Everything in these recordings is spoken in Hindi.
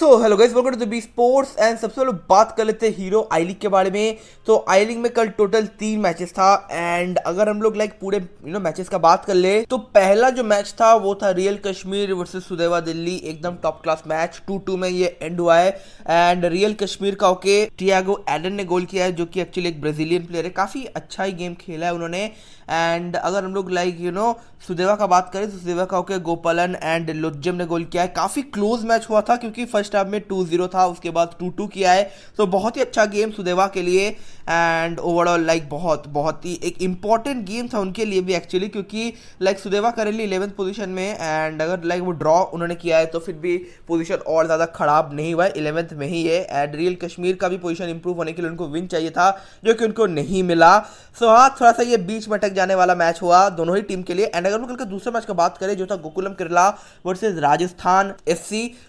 so hello guys welcome to B sports and सबसे पहले बात कर लेते हैं हीरो आई लीग के बारे में तो आई लीग में कल टोटल तीन मैचेस था एंड अगर हम लोग लाइक पूरे यू नो मैचेस का बात कर ले तो पहला जो मैच था वो था रियल कश्मीर वर्सेस सुदेवा दिल्ली एकदम top class match two two में ये एंड हुआ है एंड रियल कश्मीर का ओके टियागो एडन ने गोल किया है जो कि एक्चुअली एक ब्राजीलियन प्लेयर है काफ़ी अच्छा ही गेम खेला है उन्होंने एंड अगर हम लोग लाइक यू नो सुदेवा का बात करें तो सुदेवा का ओके गोपालन एंड लुज्जम ने गोल किया है काफ़ी क्लोज मैच हुआ था क्योंकि फर्स्ट फर्स्ट हाफ में टू जीरो था उसके बाद टू टू किया है तो बहुत ही अच्छा गेम सुदेवा के लिए एंड ओवरऑल लाइक बहुत बहुत ही एक इंपॉर्टेंट गेम था उनके लिए भी एक्चुअली क्योंकि like Sudeva currently eleventh position में एंड अगर लाइक वो ड्रॉ उन्होंने किया है तो फिर भी पोजिशन और ज़्यादा ख़राब नहीं हुआ है इलेवंथ में ही है एंड रियल कश्मीर का भी पोजिशन इंप्रूव होने के लिए उनको विन चाहिए था जो कि उनको नहीं मिला सो हाँ थोड़ा सा ये बीच में अटक जाने वाला मैच हुआ दोनों ही टीम के लिए एंड अगर हम कल का दूसरे मैच का बात करें जो था गोकुलम केरला वर्सेज राजस्थान एफ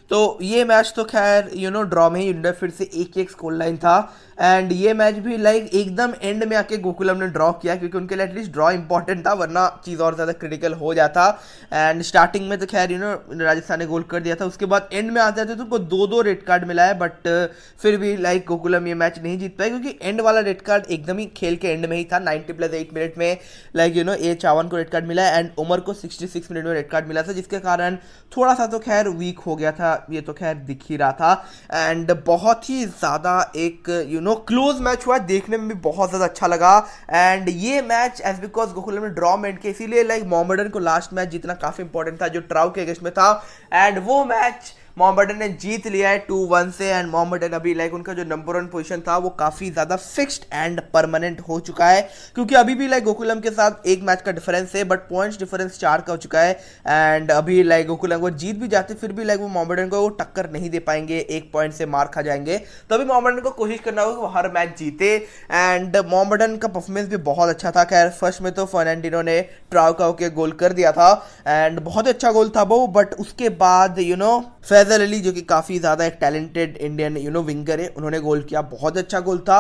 तो ये मैच मैच तो खैर यू नो ड्रॉ में ही फिर से एक एक स्कोर लाइन था एंड ये मैच भी लाइक एकदम एंड में आके गोकुलम ने ड्रॉ किया क्योंकि उनके लिए एटलीस्ट ड्रॉ इंपॉर्टेंट था वरना चीज़ और ज़्यादा क्रिटिकल हो जाता एंड स्टार्टिंग में तो खैर यू नो राजस्थान ने गोल कर दिया था उसके बाद एंड में आते जाते तो उनको दो दो रेड कार्ड मिला है बट uh, फिर भी लाइक गोकुलम ये मैच नहीं जीत पाए क्योंकि एंड वाला रेड कार्ड एकदम ही खेल के एंड में ही था नाइन्टी प्लस एट मिनट में like you know A Chavan को रेड कार्ड मिला एंड उमर को सिक्सटी सिक्स मिनट में रेड कार्ड मिला था जिसके कारण थोड़ा सा तो खैर वीक हो गया था ये तो खैर दिख ही रहा था एंड बहुत ही ज़्यादा एक you you know know, know close match हुआ देखने में भी बहुत ज़्यादा अच्छा लगा एंड ये मैच एज बिकॉज गोकुलम ने ड्रॉ मेंट के इसीलिए लाइक मोहम्मडन को लास्ट मैच जीतना काफ़ी इंपॉर्टेंट था जो ट्राउ के अगेंस्ट में था एंड वो मैच मोहम्मडन ने जीत लिया है टू वन से एंड मोहम्मडन अभी लाइक उनका जो नंबर वन पोजीशन था वो काफ़ी ज़्यादा फिक्स्ड एंड परमानेंट हो चुका है क्योंकि अभी भी लाइक गोकुलम के साथ एक मैच का डिफरेंस है बट पॉइंट्स डिफरेंस चार का हो चुका है एंड अभी लाइक गोकुलम को जीत भी जाते फिर भी लाइक वो मोहम्मडन को वो टक्कर नहीं दे पाएंगे एक पॉइंट से मार खा जाएंगे तो अभी मोहम्मडन को कोशिश करना होगा वो हर मैच जीते एंड मोहम्मडन का परफॉर्मेंस भी बहुत अच्छा था खैर फर्स्ट में तो फर्नैंडिनो ने ट्राव का होकर गोल कर दिया था एंड बहुत अच्छा गोल था वो बट उसके बाद यू नो फैज हैदर अली जो कि काफ़ी ज़्यादा एक talented Indian you know winger है उन्होंने गोल किया बहुत अच्छा गोल था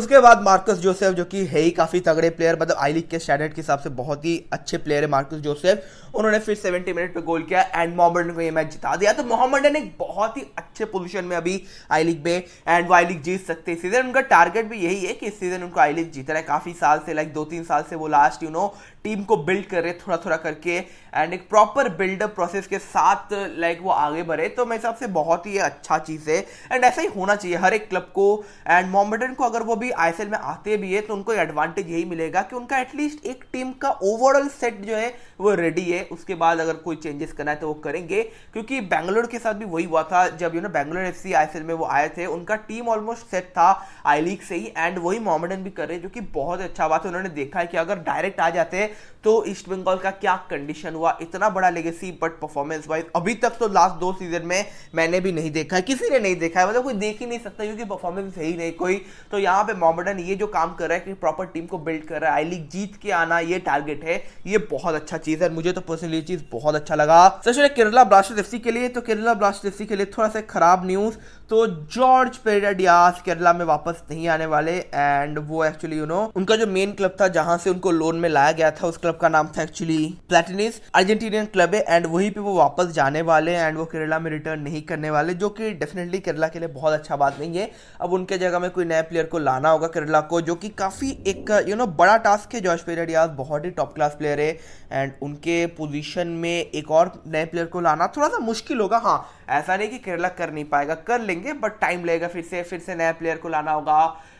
उसके बाद मार्कस जोसेफ जो कि है ही काफ़ी तगड़े प्लेयर मतलब आई लीग के स्टैंडर्ड के हिसाब से बहुत ही अच्छे प्लेयर है मार्कस जोसेफ उन्होंने फिर सेवेंटी मिनट पर गोल किया एंड मोहम्मद को ये मैच जिता दिया तो मोहम्मद एक बहुत ही अच्छे पोजिशन में अभी आई लीग में एंड वो आई लीग जीत सकते हैं सीजन उनका टारगेट भी यही है कि इस सीजन उनको आई लीग जीत रहा है काफ़ी साल से लाइक दो तीन साल से वो लास्ट यू नो टीम को बिल्ड कर रहे थोड़ा थोड़ा करके एंड एक प्रॉपर बिल्डअप प्रोसेस के साथ लाइक वो आगे बढ़े तो मेरे हिसाब से बहुत ही अच्छा चीज़ है एंड ऐसा ही होना चाहिए हर एक क्लब को एंड मोहम्मडन को अगर वो भी आई में आते भी है तो उनको एडवांटेज यही मिलेगा कि उनका एटलीस्ट एक टीम का ओवरऑल सेट जो है वो रेडी है उसके बाद अगर कोई चेंजेस करना है तो वो करेंगे क्योंकि बैंगलोर के साथ भी वही हुआ था जब you know Bangalore F C में वो आए थे उनका टीम ऑलमोस्ट सेट था आई लीग से ही एंड वही मोहम्मडन भी कर रहे जो कि बहुत अच्छा बात है उन्होंने देखा है कि अगर डायरेक्ट आ जाते तो ईस्ट बंगाल का क्या कंडीशन हुआ इतना बड़ा लेगेसी बट परफॉर्मेंस वाइज अभी तक तो लास्ट दो सीजन में में मैंने भी नहीं देखा है किसी ने नहीं देखा है मतलब कोई देख ही नहीं सकता क्योंकि परफॉर्मेंस है ही नहीं कोई तो यहाँ पे मोहम्मडन ये जो काम कर रहा है कि प्रॉपर टीम को बिल्ड कर रहा है आई लीग जीत के आना ये टारगेट है ये बहुत अच्छा चीज़ है मुझे तो पर्सनली चीज़ बहुत अच्छा लगा सर केरला ब्लास्टर्स एफ के लिए तो केरला ब्लास्टर्स एफ के लिए थोड़ा सा खराब न्यूज़ तो जॉर्ज पेरेरा डियास केरला में वापस नहीं आने वाले एंड वो एक्चुअली यू नो उनका जो मेन क्लब था जहां से उनको लोन में लाया गया था उस क्लब का नाम था एक्चुअली प्लेटिनिस अर्जेंटीनियन क्लब है एंड वहीं पे वो वापस जाने वाले एंड वो केरला में रिटर्न नहीं करने वाले जो कि डेफिनेटली केरला के लिए बहुत अच्छा बात नहीं है अब उनके जगह में कोई नए प्लेयर को लाना होगा केरला को जो कि काफ़ी एक यू you नो know, बड़ा टास्क है जॉर्ज पेरेरा डियास बहुत ही टॉप क्लास प्लेयर है एंड उनके पोजिशन में एक और नए प्लेयर को लाना थोड़ा सा मुश्किल होगा हाँ ऐसा नहीं कि केरला कर नहीं पाएगा कर ले देंगे बट टाइम लगेगा फिर से फिर से नया प्लेयर को लाना होगा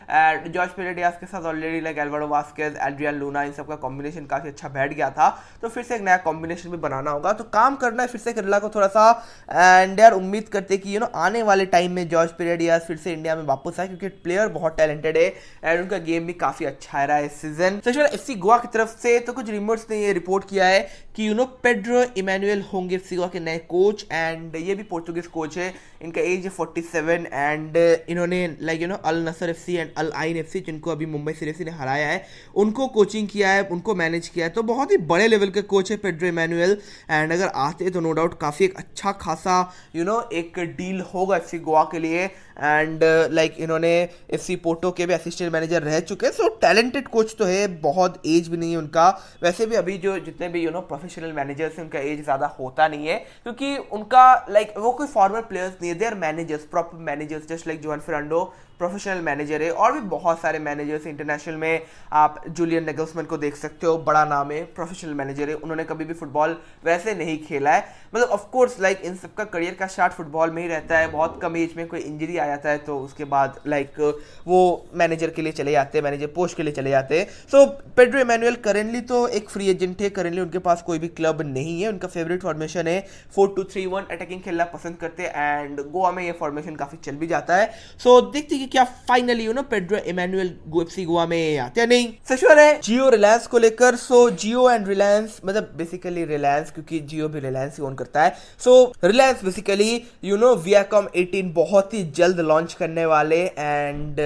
एंड जॉर्ज पेरेडियास के साथ already like Alvaro Vazquez Adrian Luna इन सब का कॉम्बिनेशन काफ़ी अच्छा बैठ गया था तो फिर से एक नया कॉम्बिनेशन भी बनाना होगा तो काम करना है फिर से केरला को थोड़ा सा एंड यार उम्मीद करते कि यू नो आने वाले टाइम में जॉर्ज पेरेडियास फिर से इंडिया में वापस आए क्योंकि प्लेयर बहुत टैलेंटेड है एंड उनका गेम भी काफ़ी अच्छा रहा है इस सीजन एफ सी गोवा की तरफ से तो कुछ रिमोट्स ने ये रिपोर्ट किया है कि यू नो पेड्रो इमैनुअल होंगे एफ सी गोवा के नए कोच एंड ये भी पोर्तुगीज कोच है इनका एज है फोर्टी सेवन एंड इन्होंने like you know Al Nassr F C and Al Ain F जिनको अभी मुंबई सीरीज ने हराया है उनको कोचिंग किया है उनको मैनेज किया है तो बहुत ही बड़े लेवल के कोच है पेड्रो इमैनुअल एंड अगर आते हैं तो नो डाउट काफ़ी एक अच्छा खासा यू you नो know, एक डील होगा एफ गोवा के लिए एंड लाइक uh, like, इन्होंने एफ सी पोर्टो के भी असिस्टेंट मैनेजर रह चुके हैं सो टैलेंटेड कोच तो है बहुत एज भी नहीं है उनका वैसे भी अभी जो जितने भी यू नो प्रोफेशनल मैनेजर्स हैं उनका एज ज़्यादा होता नहीं है क्योंकि उनका लाइक like, वो कोई फॉर्मर प्लेयर्स नहीं है they are managers proper managers just like जोहन फ्रांडो प्रोफेशनल मैनेजर है और भी बहुत सारे मैनेजर्स इंटरनेशनल में आप जूलियन नगल्समैन को देख सकते हो बड़ा नाम है प्रोफेशनल मैनेजर है उन्होंने कभी भी फुटबॉल वैसे नहीं खेला है मतलब ऑफकोर्स लाइक इन सबका करियर का स्टार्ट फुटबॉल में ही रहता है बहुत कम एज में कोई इंजरी आ जाता है तो उसके बाद लाइक वो मैनेजर के लिए चले जाते हैं मैनेजर पोस्ट के लिए चले जाते हैं सो पेड्रो इमैनुअल करेंटली तो एक फ्री एजेंट है करेंटली उनके पास कोई भी क्लब नहीं है उनका फेवरेट फॉर्मेशन है four two three one attacking खेलना पसंद करते हैं एंड गोवा में ये फॉर्मेशन काफ़ी चल भी जाता है सो so, देखते कि क्या finally you know Pedro Emanuel FC Goa में आते हैं नहीं सश्योर है जियो रिलायंस को लेकर सो जियो एंड रिलायंस मतलब बेसिकली रिलायंस क्योंकि जियो भी रिलायंस ही ओन करता है so Reliance basically you know Viacom 18 बहुत ही जल्द लॉन्च करने वाले एंड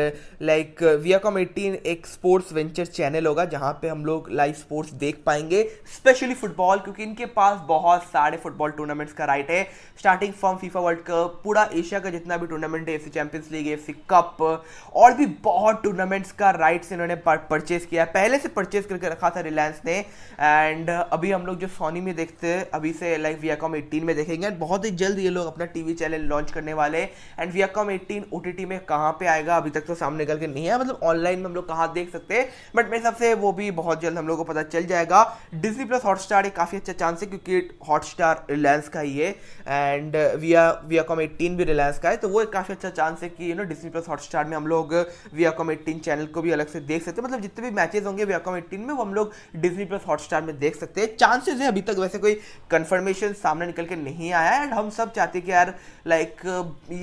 लाइक वियाकॉम 18 एक स्पोर्ट्स वेंचर चैनल होगा जहां पे हम लोग लाइव स्पोर्ट्स देख पाएंगे स्पेशली फुटबॉल क्योंकि इनके पास बहुत सारे फुटबॉल टूर्नामेंट्स का राइट है starting from FIFA World Cup पूरा एशिया का जितना भी टूर्नामेंट है F Champions League F cup cup और भी बहुत टूर्नामेंट्स का राइट्स इन्होंने परचेज किया पहले से परचेज करके रखा था रिलायंस ने एंड अभी हम लोग जो सोनी में देखते हैं अभी से लाइक वियाकॉम एट्टीन में देखेंगे एंड बहुत ही जल्द ये लोग अपना टीवी चैनल लॉन्च करने वाले एंड वियाकॉम एटीन ओ में कहाँ पे आएगा अभी तक तो सामने करके नहीं है मतलब ऑनलाइन में हम लोग कहाँ देख सकते हैं बट मेरे सबसे वो भी बहुत जल्द हम लोग को पता चल जाएगा डिजी प्लस हॉटस्टार एक काफ़ी अच्छा चांस है क्योंकि हॉटस्टार रिलायंस का ही है एंड विया वियाकॉम एटीन भी रिलायंस का है तो वो एक काफ़ी अच्छा चांस है कि you know Disney plus hot Hotstar में हम लोग वियाकॉम एट्टीन चैनल को भी अलग से देख सकते हैं मतलब जितने भी मैचेज होंगे वियाकॉम एट्टीन में वो हम लोग डिजनी प्लस हॉटस्टार में देख सकते हैं चांसेस है अभी तक वैसे कोई कन्फर्मेशन सामने निकल के नहीं आया एंड हम सब चाहते हैं कि यार लाइक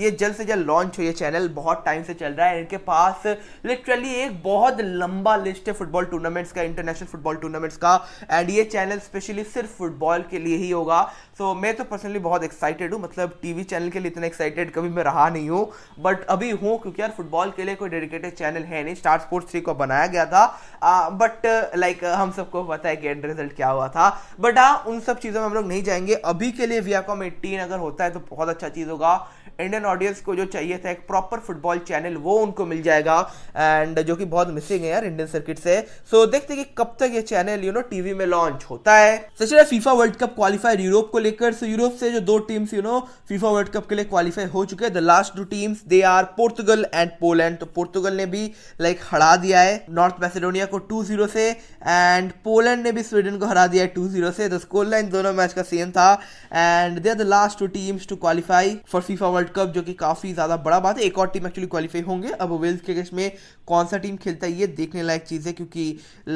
ये जल्द से जल्द लॉन्च हो ये चैनल बहुत टाइम से चल रहा है इनके पास लिटरली एक बहुत लंबा लिस्ट है फुटबॉल टूर्नामेंट्स का इंटरनेशनल फुटबॉल टूर्नामेंट्स का एंड ये चैनल स्पेशली सिर्फ फुटबॉल के लिए ही होगा सो तो so, मैं तो पर्सनली बहुत एक्साइटेड हूँ मतलब टीवी चैनल के लिए इतना एक्साइटेड कभी मैं रहा नहीं हूँ बट अभी हूँ क्योंकि यार फुटबॉल के लिए कोई डेडिकेटेड चैनल है नहीं स्टार स्पोर्ट्स थ्री को बनाया गया था आ, बट लाइक uh, हम सबको पता है कि एंड रिजल्ट क्या हुआ था बट हाँ उन सब चीज़ों में हम लोग नहीं जाएंगे अभी के लिए वियाकॉम एटीन अगर होता है तो बहुत अच्छा चीज़ होगा इंडियन ऑडियंस को जो चाहिए था एक प्रॉपर फुटबॉल चैनल वो उनको मिल जाएगा एंड जो कि बहुत मिसिंग है यार इंडियन सर्किट से सो so, देखते हैं कि कब तक ये चैनल यू नो टीवी में लॉन्च होता है Sachin FIFA World Cup qualifier Europe को लेकर्स यूरोप से जो दो teams you know FIFA World Cup के लिए क्वालिफाई हो चुके हैं the last two teams they are Portugal and Poland तो पोर्तुगल ने भी लाइक like, हरा दिया है नॉर्थ मैसेडोनिया को टू जीरो से एंड पोलैंड ने भी स्वीडन को हरा दिया है टू जीरो से द स्कोर लाइन दोनों मैच का सेम था and they are the last two teams to qualify for FIFA World Cup जो कि काफी ज्यादा बड़ा बात है एक और टीम एक्चुअली क्वालिफाई होंगे अब वेल्स के गेस्ट में कौन सा टीम खेलता है ये देखने लायक चीज़ है क्योंकि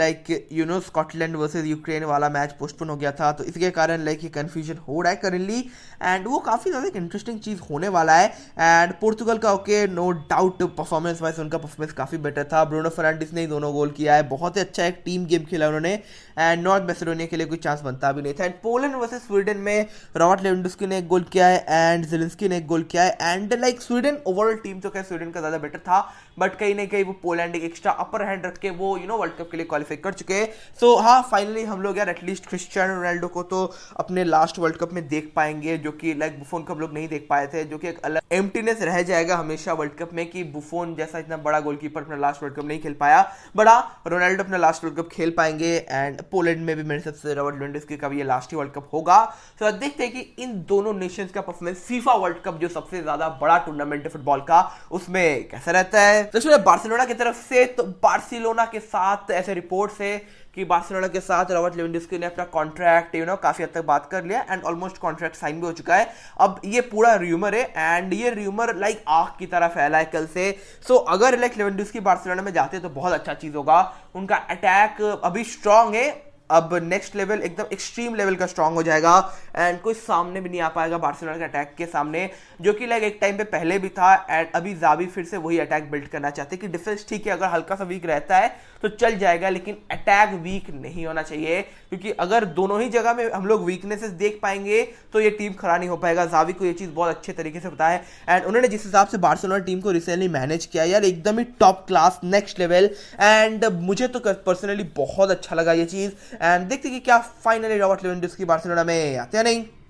like you know Scotland versus Ukraine वाला मैच पोस्टपोन हो गया था तो इसके कारण लाइक ये कंफ्यूजन हो रहा है करेंटली एंड वो काफ़ी ज़्यादा एक इंटरेस्टिंग चीज़ होने वाला है एंड पोर्तुगल का okay no doubt performance wise उनका परफॉर्मेंस काफ़ी बेटर था ब्रोनो फर्नांडिस ने ही दोनों गोल किया है बहुत ही अच्छा एक टीम गेम खेला उन्होंने एंड नॉर्थ मेसिडोनिया के लिए कोई चांस बनता भी नहीं था एंड पोलैंड वर्सेज स्वीडन में रॉबर्ट लेवडुस्की ने एक गोल किया है एंड जिलिंस्की ने एक गोल किया है and like Sweden overall team तो क्या स्वीडन का ज़्यादा बेटर था बट कहीं ना कहीं वो पोलैंड एक एक्स्ट्रा अपर हैंड रख के वो यू नो वर्ल्ड कप के लिए क्वालिफाई कर चुके हैं सो हाँ फाइनली हम लोग यार एटलीस्ट क्रिस्टियानो रोनाल्डो को तो अपने लास्ट वर्ल्ड वर्ल्ड कप में देख पाएंगे जो कि लाइक बुफोन को हम लोग नहीं देख पाए थे जो कि एक अलग एम्प्टीनेस रह जाएगा हमेशा वर्ल्ड कप में कि बुफोन जैसा इतना बड़ा गोलकीपर अपना लास्ट वर्ल्ड कप नहीं खेल पाया बड़ा हाँ, रोनाल्डो अपना लास्ट वर्ल्ड कप खेल पाएंगे एंड पोलैंड में भी मेरे सबसे रॉबर्ट लेंडस्की का भी ये लास्ट ही वर्ल्ड कप होगा तो so, देखते हैं कि इन दोनों नेशन का परफॉर्मेंस फीफा वर्ल्ड कप जो सबसे ज्यादा बड़ा टूर्नामेंट है फुटबॉल का उसमें कैसा रहता है तो बार्सिलोना की तरफ से तो बार्सिलोना के साथ ऐसे रिपोर्ट्स है कि बार्सिलोना के साथ रॉबर्ट लेवेंडस्की ने अपना कॉन्ट्रैक्ट यू नो काफ़ी हद तक बात कर लिया एंड ऑलमोस्ट कॉन्ट्रैक्ट साइन भी हो चुका है अब ये पूरा र्यूमर है एंड ये र्यूमर लाइक आग की तरह फैला है कल से सो so, अगर लाइक लेवेंडिस्की बार्सिलोना में जाते हैं तो बहुत अच्छा चीज़ होगा उनका अटैक अभी स्ट्रांग है अब नेक्स्ट लेवल एकदम एक्सट्रीम लेवल का स्ट्रांग हो जाएगा एंड कोई सामने भी नहीं आ पाएगा बार्सिलोना के अटैक के सामने जो कि लाइक एक टाइम पे पहले भी था एंड अभी जावी फिर से वही अटैक बिल्ड करना चाहते कि डिफेंस ठीक है अगर हल्का सा वीक रहता है तो चल जाएगा लेकिन अटैक वीक नहीं होना चाहिए क्योंकि अगर दोनों ही जगह में हम लोग वीकनेसेस देख पाएंगे तो ये टीम खड़ा नहीं हो पाएगा जावी को ये चीज़ बहुत अच्छे तरीके से पता है एंड उन्होंने जिस हिसाब से बार्सिलोना टीम को रिसेंटली मैनेज किया यार एकदम ही top class next level and मुझे तो पर्सनली बहुत अच्छा लगा ये चीज़ एंड देखते कि क्या फाइनली रॉबर्ट लेवेंडोस्की बार्सिलोना में आते हैं नहीं